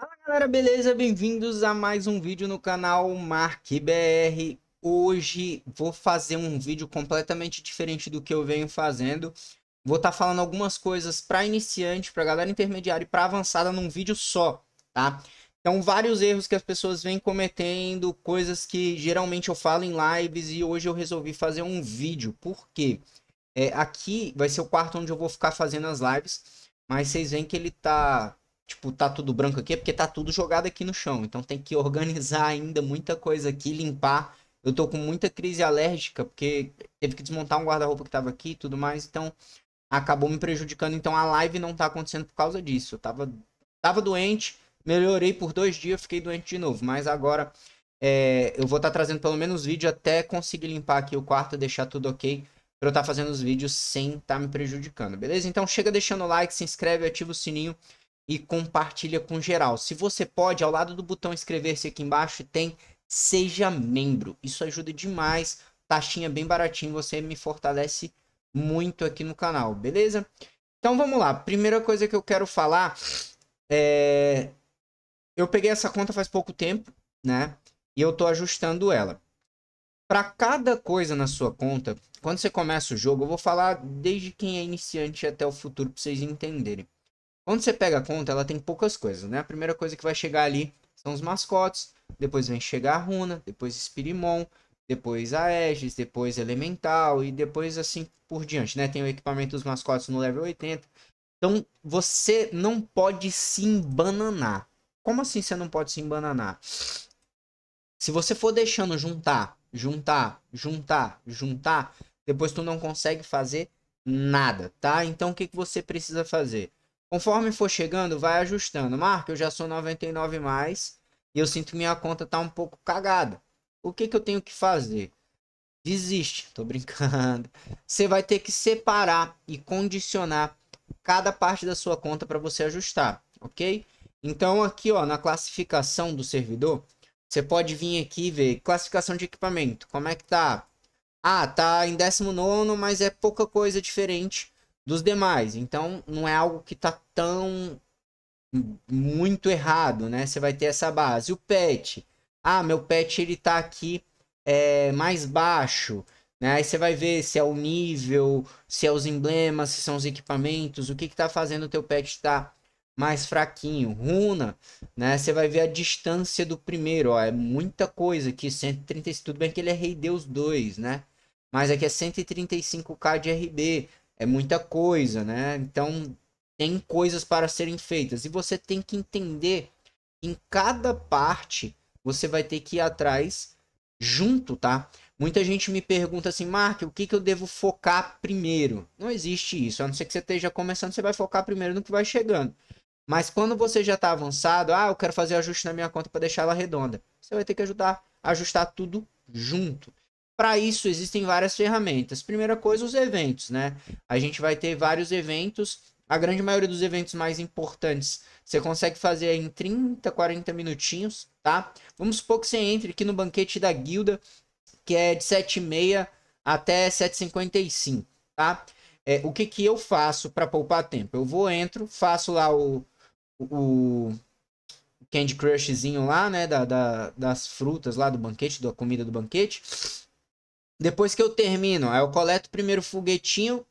Fala galera, beleza? Bem-vindos a mais um vídeo no canal BR. Hoje vou fazer um vídeo completamente diferente do que eu venho fazendo. Vou estar tá falando algumas coisas para iniciante, para galera intermediária e para avançada num vídeo só, tá? Então, vários erros que as pessoas vêm cometendo, coisas que geralmente eu falo em lives e hoje eu resolvi fazer um vídeo. Por quê? É, aqui vai ser o quarto onde eu vou ficar fazendo as lives, mas vocês veem que ele tá tipo, tá tudo branco aqui, é porque tá tudo jogado aqui no chão. Então tem que organizar ainda muita coisa aqui, limpar. Eu tô com muita crise alérgica, porque teve que desmontar um guarda-roupa que tava aqui e tudo mais, então acabou me prejudicando. Então a live não tá acontecendo por causa disso. Eu tava, tava doente, melhorei por dois dias, fiquei doente de novo. Mas agora é, eu vou estar tá trazendo pelo menos vídeo até conseguir limpar aqui o quarto, deixar tudo ok. Pra eu estar tá fazendo os vídeos sem estar tá me prejudicando, beleza? Então chega deixando o like, se inscreve, ativa o sininho e compartilha com geral. Se você pode, ao lado do botão inscrever-se aqui embaixo tem seja membro. Isso ajuda demais, taxinha bem baratinho, você me fortalece muito aqui no canal, beleza? Então vamos lá. Primeira coisa que eu quero falar é eu peguei essa conta faz pouco tempo, né? E eu tô ajustando ela. Para cada coisa na sua conta, quando você começa o jogo, eu vou falar desde quem é iniciante até o futuro para vocês entenderem. Quando você pega a conta, ela tem poucas coisas, né? A primeira coisa que vai chegar ali são os mascotes, depois vem chegar a Runa, depois Spirimon, depois a Aegis, depois Elemental e depois assim por diante, né? Tem o equipamento dos mascotes no level 80. Então, você não pode se embananar. Como assim você não pode se embananar? Se você for deixando juntar, juntar, juntar, juntar, depois tu não consegue fazer nada, tá? Então, o que, que você precisa fazer? Conforme for chegando, vai ajustando. Marca, eu já sou 99 mais e eu sinto que minha conta tá um pouco cagada. O que que eu tenho que fazer? Desiste, tô brincando. Você vai ter que separar e condicionar cada parte da sua conta para você ajustar, ok? Então aqui, ó, na classificação do servidor, você pode vir aqui e ver classificação de equipamento. Como é que tá? Ah, tá em 19, mas é pouca coisa diferente dos demais. Então, não é algo que está tão muito errado, né? Você vai ter essa base. O pet. Ah, meu pet ele tá aqui é, mais baixo. Né? Aí você vai ver se é o nível, se é os emblemas, se são os equipamentos, o que está fazendo o teu pet estar tá mais fraquinho. Runa, né? Você vai ver a distância do primeiro, ó, é muita coisa aqui, 135, tudo bem que ele é rei Deus 2, né? Mas aqui é 135k de RB, é muita coisa, né? Então tem coisas para serem feitas e você tem que entender em cada parte você vai ter que ir atrás junto, tá? Muita gente me pergunta assim, Mark, o que, que eu devo focar primeiro? Não existe isso, a não ser que você esteja começando, você vai focar primeiro no que vai chegando. Mas quando você já está avançado, ah, eu quero fazer ajuste na minha conta para deixar ela redonda. Você vai ter que ajudar, ajustar tudo junto. Para isso existem várias ferramentas. Primeira coisa, os eventos, né? A gente vai ter vários eventos. A grande maioria dos eventos mais importantes você consegue fazer em 30, 40 minutinhos, tá? Vamos supor que você entre aqui no banquete da guilda, que é de 7h30 até 7h55, tá? É, o que, que eu faço para poupar tempo? Eu vou, entro, faço lá o, o Candy Crushzinho lá, né? Da, da, das frutas lá do banquete, da comida do banquete depois que eu termino, aí eu coleto o primeiro foguetinho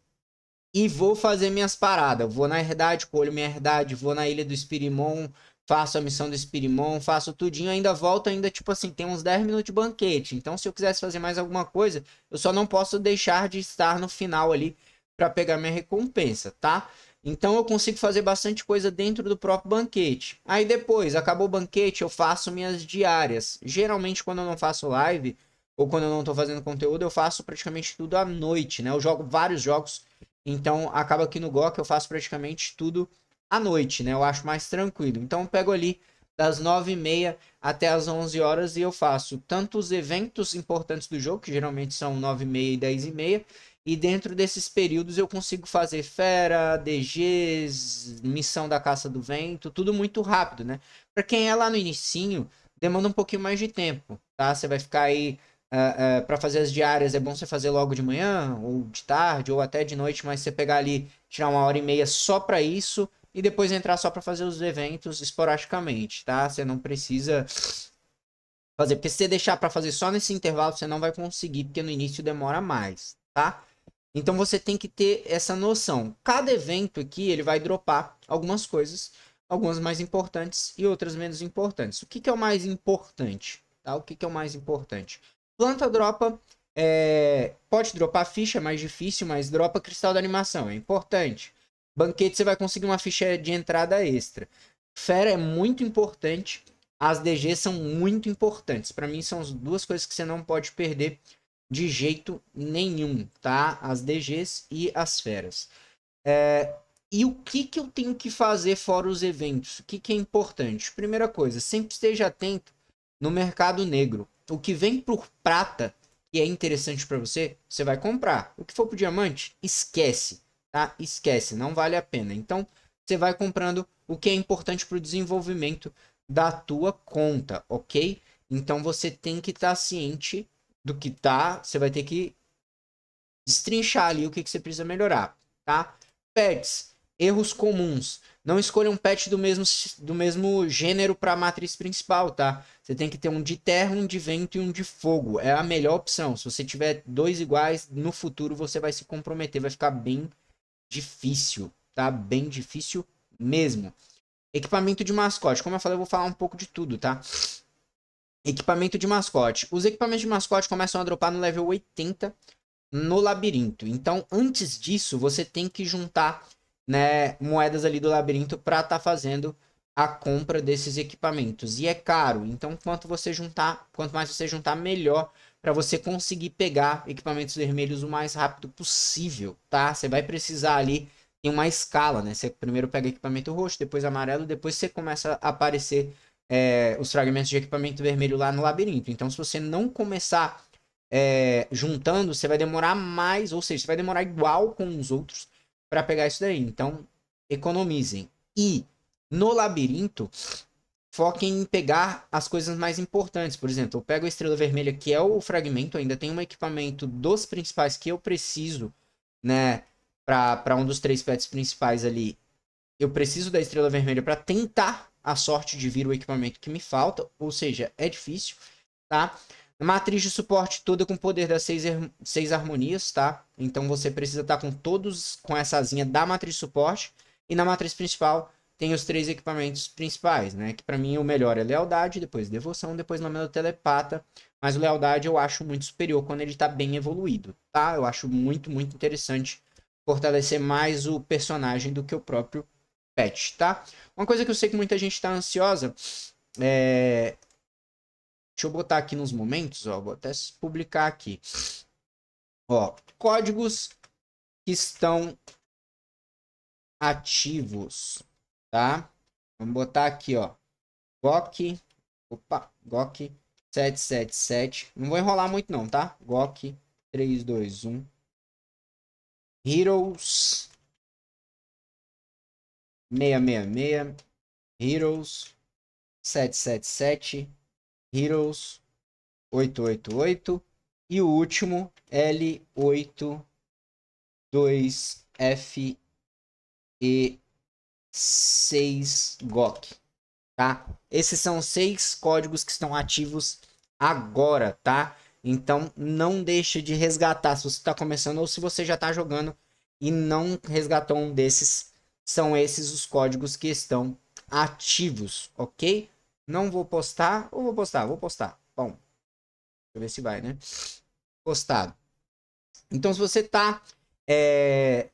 e vou fazer minhas paradas. Vou na herdade, colho minha herdade, vou na ilha do Espirimon, faço a missão do Espirimon, faço tudinho, ainda volto, ainda tipo assim, tem uns 10 minutos de banquete. Então, se eu quisesse fazer mais alguma coisa, eu só não posso deixar de estar no final ali para pegar minha recompensa, tá? Então eu consigo fazer bastante coisa dentro do próprio banquete. Aí depois, acabou o banquete, eu faço minhas diárias. Geralmente quando eu não faço live, ou quando eu não estou fazendo conteúdo, eu faço praticamente tudo à noite, né? Eu jogo vários jogos, então acaba aqui no GOG eu faço praticamente tudo à noite, né? Eu acho mais tranquilo. Então eu pego ali das 9h30 até as 11 horas e eu faço tanto os eventos importantes do jogo, que geralmente são 9h30 e 10h30, e dentro desses períodos eu consigo fazer Fera, DGs, Missão da Caça do Vento, tudo muito rápido, né? Para quem é lá no inicinho, demanda um pouquinho mais de tempo, tá? Você vai ficar aí ah, ah, para fazer as diárias é bom você fazer logo de manhã, ou de tarde, ou até de noite, mas você pegar ali, tirar uma hora e meia só para isso e depois entrar só para fazer os eventos esporadicamente, tá? Você não precisa fazer, porque se você deixar para fazer só nesse intervalo, você não vai conseguir, porque no início demora mais, tá? Então você tem que ter essa noção. Cada evento aqui, ele vai dropar algumas coisas, algumas mais importantes e outras menos importantes. O que, que é o mais importante? Tá? O que, que é o mais importante? Planta dropa. É... Pode dropar ficha, é mais difícil, mas dropa cristal da animação. É importante. Banquete você vai conseguir uma ficha de entrada extra. Fera é muito importante. As DGs são muito importantes. Para mim são as duas coisas que você não pode perder de jeito nenhum, tá? As DGs e as feras. É... E o que, que eu tenho que fazer fora os eventos? O que, que é importante? Primeira coisa, sempre esteja atento no mercado negro. O que vem por prata que é interessante para você, você vai comprar. O que for pro diamante, esquece, tá? Esquece, não vale a pena. Então, você vai comprando o que é importante para o desenvolvimento da tua conta, ok? Então você tem que estar tá ciente do que tá, você vai ter que destrinchar ali o que, que você precisa melhorar, tá? Pets, erros comuns. Não escolha um pet do mesmo, do mesmo gênero para a matriz principal, tá? Você tem que ter um de terra, um de vento e um de fogo. É a melhor opção. Se você tiver dois iguais, no futuro você vai se comprometer, vai ficar bem difícil, tá? Bem difícil mesmo. Equipamento de mascote. Como eu falei, eu vou falar um pouco de tudo, tá? Equipamento de mascote. Os equipamentos de mascote começam a dropar no level 80 no labirinto. Então, antes disso, você tem que juntar né, moedas ali do labirinto para estar tá fazendo a compra desses equipamentos. E é caro, então quanto você juntar, quanto mais você juntar, melhor para você conseguir pegar equipamentos vermelhos o mais rápido possível, tá? Você vai precisar ali em uma escala, né? Você primeiro pega equipamento roxo, depois amarelo, depois você começa a aparecer é, os fragmentos de equipamento vermelho lá no labirinto. Então, se você não começar é, juntando, você vai demorar mais, ou seja, você vai demorar igual com os outros para pegar isso daí. Então, economizem. E no labirinto, foquem em pegar as coisas mais importantes. Por exemplo, eu pego a estrela vermelha, que é o fragmento, ainda tem um equipamento dos principais que eu preciso, né? Para um dos três pets principais ali. Eu preciso da estrela vermelha para tentar a sorte de vir o equipamento que me falta, ou seja, é difícil, tá? Matriz de suporte toda com poder das seis, seis harmonias, tá? Então você precisa estar tá com todos com essa asinha da matriz de suporte. E na matriz principal tem os três equipamentos principais, né? Que para mim o melhor é lealdade, depois devoção, depois nome do telepata. Mas o lealdade eu acho muito superior quando ele tá bem evoluído, tá? Eu acho muito, muito interessante fortalecer mais o personagem do que o próprio pet, tá? Uma coisa que eu sei que muita gente tá ansiosa é Deixa eu botar aqui nos momentos, ó, vou até publicar aqui. Ó, códigos que estão ativos, tá? Vamos botar aqui, ó. GOK, opa, GOK 777. Não vou enrolar muito não, tá? GOK 321. Heroes 666. Heroes 777. Heroes 888 e o último L82FE6 GOC, tá? Esses são seis códigos que estão ativos agora, tá? Então não deixe de resgatar se você está começando ou se você já está jogando e não resgatou um desses. São esses os códigos que estão ativos, ok? Não vou postar ou vou postar? Vou postar. Bom, deixa eu ver se vai, né? Postado. Então, se você tá, é,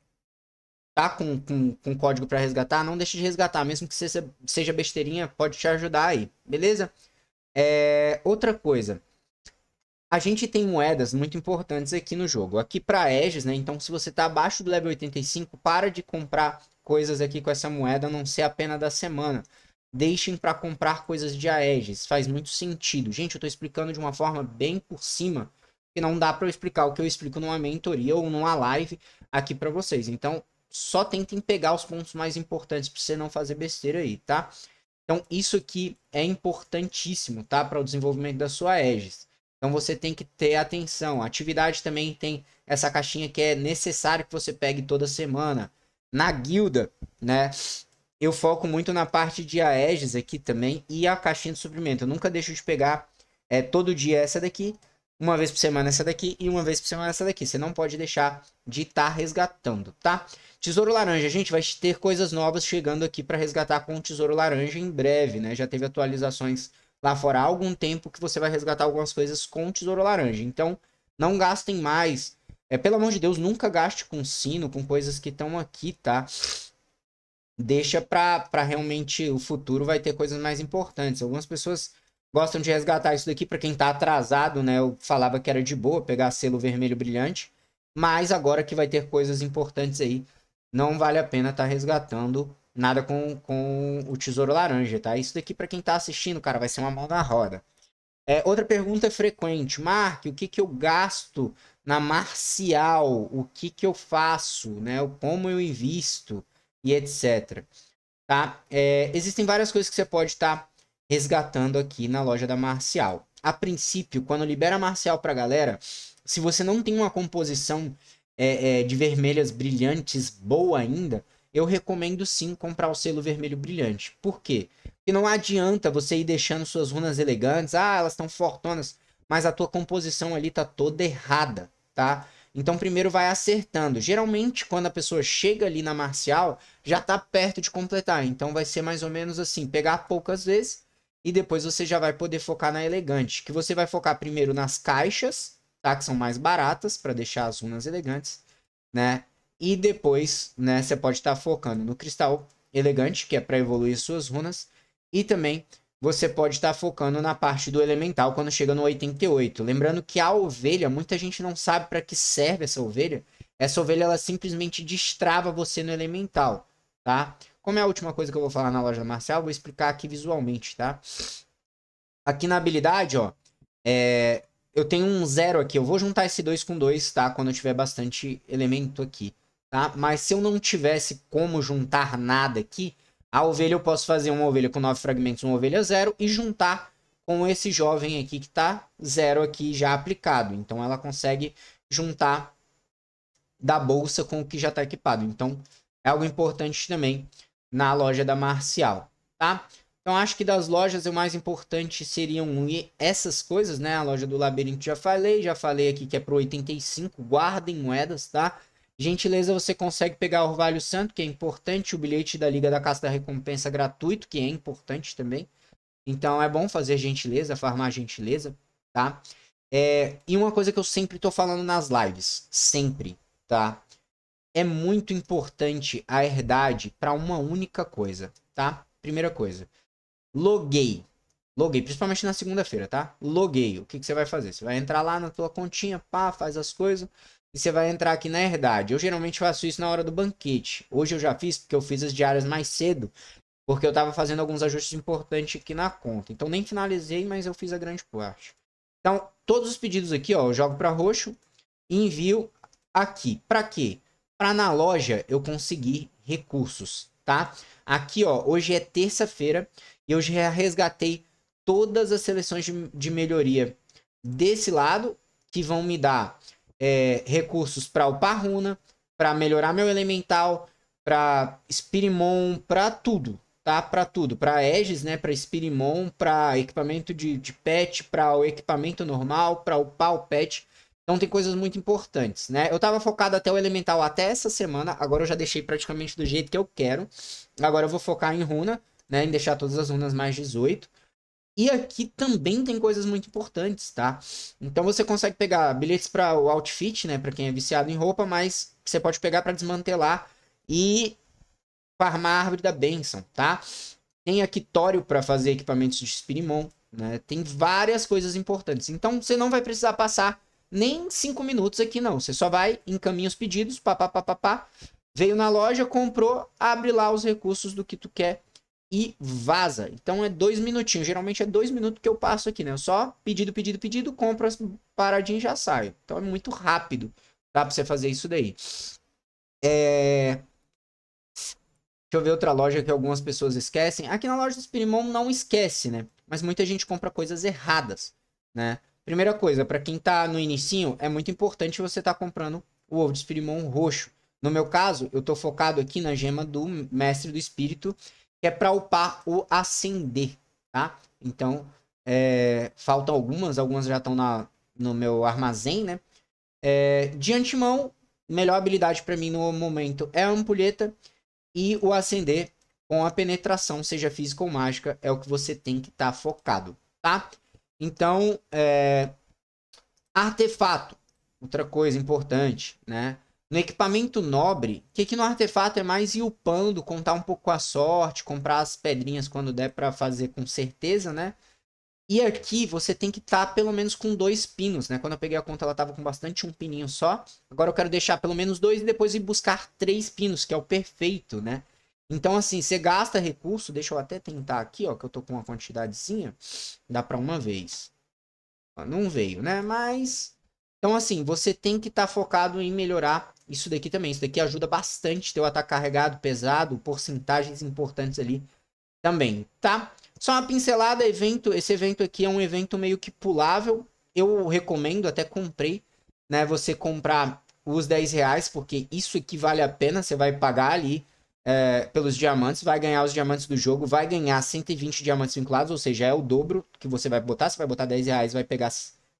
tá com, com, com código para resgatar, não deixe de resgatar. Mesmo que seja, seja besteirinha, pode te ajudar aí, beleza? É, outra coisa. A gente tem moedas muito importantes aqui no jogo. Aqui para edges, né? Então, se você tá abaixo do level 85, para de comprar coisas aqui com essa moeda, a não ser a pena da semana deixem para comprar coisas de Aegis. Faz muito sentido. Gente, eu estou explicando de uma forma bem por cima, que não dá para eu explicar o que eu explico numa mentoria ou numa live aqui para vocês. Então, só tentem pegar os pontos mais importantes para você não fazer besteira aí, tá? Então, isso aqui é importantíssimo, tá? Para o desenvolvimento da sua Aegis. Então, você tem que ter atenção. atividade também tem essa caixinha que é necessário que você pegue toda semana. Na guilda, né? eu foco muito na parte de Aegis aqui também e a caixinha de suprimento. Eu nunca deixo de pegar é, todo dia essa daqui, uma vez por semana essa daqui e uma vez por semana essa daqui. Você não pode deixar de estar tá resgatando, tá? Tesouro laranja, a gente, vai ter coisas novas chegando aqui para resgatar com o tesouro laranja em breve, né? Já teve atualizações lá fora há algum tempo que você vai resgatar algumas coisas com o tesouro laranja. Então, não gastem mais. É, pelo amor de Deus, nunca gaste com sino, com coisas que estão aqui, tá? deixa para realmente o futuro vai ter coisas mais importantes. Algumas pessoas gostam de resgatar isso daqui para quem está atrasado, né? Eu falava que era de boa pegar selo vermelho brilhante, mas agora que vai ter coisas importantes aí, não vale a pena estar tá resgatando nada com, com o tesouro laranja, tá? Isso daqui para quem está assistindo, cara, vai ser uma mão na roda. É, outra pergunta frequente, Mark, o que que eu gasto na marcial? O que que eu faço, né? Como eu invisto? e etc. Tá? É, existem várias coisas que você pode estar tá resgatando aqui na loja da Marcial. A princípio, quando libera Marcial para a galera, se você não tem uma composição é, é, de vermelhas brilhantes boa ainda, eu recomendo sim comprar o selo vermelho brilhante. Por quê? Porque não adianta você ir deixando suas runas elegantes, ah, elas estão fortonas, mas a tua composição ali tá toda errada, tá? Então primeiro vai acertando. Geralmente quando a pessoa chega ali na marcial, já tá perto de completar. Então vai ser mais ou menos assim, pegar poucas vezes e depois você já vai poder focar na elegante, que você vai focar primeiro nas caixas, tá, que são mais baratas para deixar as runas elegantes, né? E depois, né, você pode estar tá focando no cristal elegante, que é para evoluir suas runas, e também você pode estar tá focando na parte do elemental quando chega no 88. Lembrando que a ovelha, muita gente não sabe para que serve essa ovelha. Essa ovelha ela simplesmente destrava você no elemental, tá? Como é a última coisa que eu vou falar na loja marcial, vou explicar aqui visualmente, tá? Aqui na habilidade, ó, é... eu tenho um zero aqui. Eu vou juntar esse dois com dois, tá? Quando eu tiver bastante elemento aqui, tá? Mas se eu não tivesse como juntar nada aqui, a ovelha eu posso fazer uma ovelha com 9 fragmentos, uma ovelha zero e juntar com esse jovem aqui que está zero aqui já aplicado. Então ela consegue juntar da bolsa com o que já está equipado. Então é algo importante também na loja da Marcial, tá? Então acho que das lojas o mais importante seriam essas coisas, né? A loja do labirinto já falei, já falei aqui que é pro 85, guardem moedas, tá? Gentileza, você consegue pegar o Orvalho Santo, que é importante, o bilhete da Liga da Caça da Recompensa gratuito, que é importante também. Então é bom fazer gentileza, farmar gentileza, tá? É, e uma coisa que eu sempre tô falando nas lives, sempre, tá? É muito importante a herdade para uma única coisa, tá? Primeira coisa, loguei. Loguei, principalmente na segunda-feira, tá? Loguei. O que, que você vai fazer? Você vai entrar lá na tua continha, pá, faz as coisas e você vai entrar aqui na herdade. Eu geralmente faço isso na hora do banquete. Hoje eu já fiz porque eu fiz as diárias mais cedo, porque eu estava fazendo alguns ajustes importantes aqui na conta. Então nem finalizei, mas eu fiz a grande parte. Então, todos os pedidos aqui, ó, eu jogo para roxo e envio aqui. Para quê? Para na loja eu conseguir recursos, tá? Aqui, ó, hoje é terça-feira e eu já resgatei todas as seleções de, de melhoria desse lado que vão me dar é, recursos para o runa, para melhorar meu elemental, para Spirimon, para tudo, tá? Para tudo, para Aegis, né, para Spirimon, para equipamento de, de pet, para o equipamento normal, para upar o pet. Então tem coisas muito importantes, né? Eu tava focado até o elemental até essa semana, agora eu já deixei praticamente do jeito que eu quero. Agora eu vou focar em runa, né, em deixar todas as runas mais 18. E aqui também tem coisas muito importantes, tá? Então você consegue pegar bilhetes para o outfit, né? Para quem é viciado em roupa, mas você pode pegar para desmantelar e farmar a árvore da benção, tá? Tem aqui tório para fazer equipamentos de Spirimon, né? Tem várias coisas importantes. Então você não vai precisar passar nem 5 minutos aqui, não. Você só vai, encaminha os pedidos, papapá, veio na loja, comprou, abre lá os recursos do que tu quer e vaza. Então é dois minutinhos. Geralmente é dois minutos que eu passo aqui, né? Eu só pedido, pedido, pedido, compra as e já saio. Então é muito rápido. Dá pra você fazer isso daí. É... Deixa eu ver outra loja que algumas pessoas esquecem. Aqui na loja do Spirimon não esquece, né? Mas muita gente compra coisas erradas, né? Primeira coisa, para quem tá no inicinho, é muito importante você tá comprando o ovo de Spirimon roxo. No meu caso, eu tô focado aqui na gema do Mestre do Espírito, que é para upar o acender, tá? Então, é, faltam algumas, algumas já estão na, no meu armazém, né? É, de antemão, melhor habilidade para mim no momento é a ampulheta e o acender com a penetração, seja física ou mágica, é o que você tem que estar tá focado, tá? Então, é... artefato, outra coisa importante, né? No equipamento nobre, o que, que no artefato é mais ir upando, contar um pouco com a sorte, comprar as pedrinhas quando der para fazer com certeza, né? E aqui você tem que estar tá pelo menos com dois pinos, né? Quando eu peguei a conta, ela estava com bastante um pininho só. Agora eu quero deixar pelo menos dois e depois ir buscar três pinos, que é o perfeito, né? Então, assim, você gasta recurso. Deixa eu até tentar aqui, ó, que eu tô com uma quantidadezinha. Dá para uma vez. Ó, não veio, né? Mas então, assim, você tem que estar tá focado em melhorar isso daqui também. Isso daqui ajuda bastante teu ataque carregado, pesado, porcentagens importantes ali também, tá? Só uma pincelada, evento, esse evento aqui é um evento meio que pulável. Eu recomendo, até comprei, né? Você comprar os 10 reais, porque isso equivale a pena, você vai pagar ali é, pelos diamantes, vai ganhar os diamantes do jogo, vai ganhar 120 diamantes vinculados, ou seja, é o dobro que você vai botar. Você vai botar 10 reais, vai pegar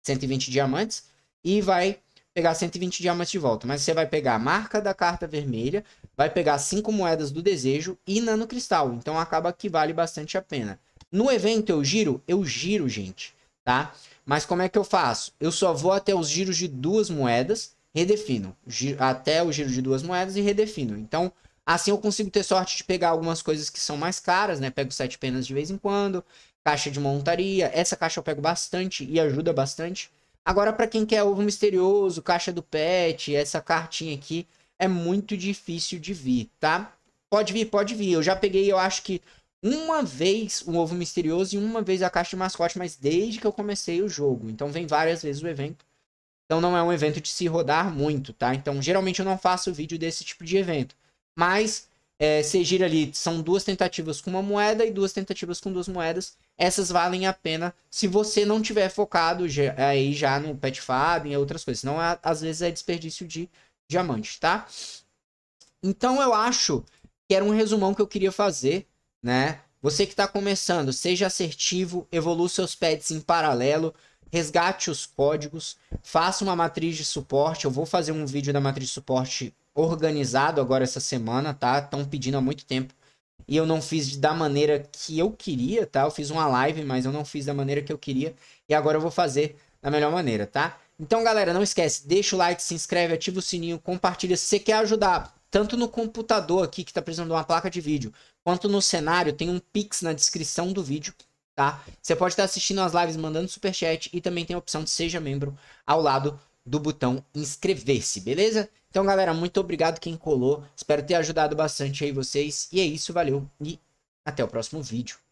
120 diamantes e vai pegar 120 diamantes de volta. Mas você vai pegar a marca da carta vermelha, vai pegar 5 moedas do desejo e nano cristal. Então acaba que vale bastante a pena. No evento eu giro? Eu giro, gente, tá? Mas como é que eu faço? Eu só vou até os giros de duas moedas, redefino. Giro, até o giro de duas moedas e redefino. Então, assim eu consigo ter sorte de pegar algumas coisas que são mais caras, né? Pego sete penas de vez em quando, caixa de montaria. Essa caixa eu pego bastante e ajuda bastante. Agora, para quem quer ovo misterioso, caixa do pet, essa cartinha aqui, é muito difícil de vir, tá? Pode vir, pode vir. Eu já peguei, eu acho que uma vez o um ovo misterioso e uma vez a caixa de mascote, mas desde que eu comecei o jogo. Então vem várias vezes o evento. Então não é um evento de se rodar muito, tá? Então geralmente eu não faço vídeo desse tipo de evento. Mas é, você gira ali, são duas tentativas com uma moeda e duas tentativas com duas moedas. Essas valem a pena se você não tiver focado já, aí já no pet fab e outras coisas. Não, é, às vezes é desperdício de diamante, tá? Então eu acho que era um resumão que eu queria fazer, né? Você que está começando, seja assertivo, evolua seus pets em paralelo, resgate os códigos, faça uma matriz de suporte. Eu vou fazer um vídeo da matriz de suporte organizado agora essa semana, tá? Estão pedindo há muito tempo. E eu não fiz da maneira que eu queria, tá? Eu fiz uma live, mas eu não fiz da maneira que eu queria. E agora eu vou fazer da melhor maneira, tá? Então, galera, não esquece, deixa o like, se inscreve, ativa o sininho, compartilha. Se você quer ajudar, tanto no computador aqui, que tá precisando de uma placa de vídeo, quanto no cenário, tem um Pix na descrição do vídeo, tá? Você pode estar assistindo as lives mandando superchat e também tem a opção de seja membro ao lado do botão inscrever-se, beleza? Então, galera, muito obrigado quem colou. Espero ter ajudado bastante aí vocês. E é isso, valeu e até o próximo vídeo.